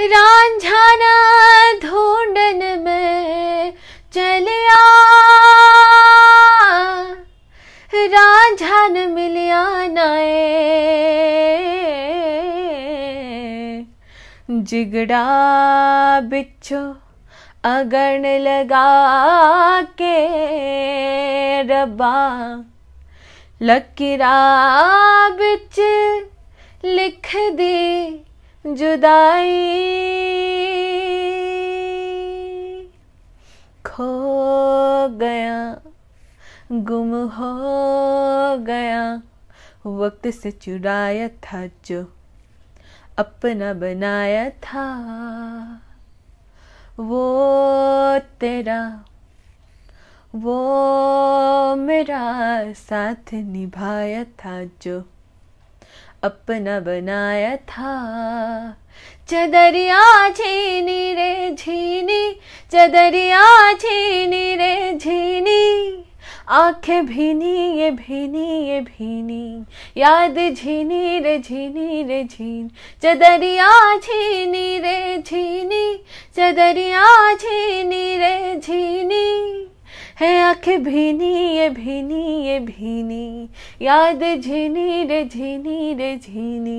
रांझाना ढूंढन में चलिया रांझान मिलिया नए जिगड़ा बिच्छो अगन लगा के रबा लकीरा बिच लिख दी जुदाई खो गया गुम हो गया वक्त से चुराया था जो अपना बनाया था वो तेरा वो मेरा साथ निभाया था जो अपना बनाया था चदरिया झीनी रे झीनी चदरिया झीनी रे झीनी आंखें भीनी ये भीनी ये भीनी याद झीनी रे झीनी रे झीन चदरिया झीनी रे झीनी चदरिया झीनी रे झीनी आंखें भीनी ये भीनी ये भीनी याद झीनी रे झीनी रे झीनी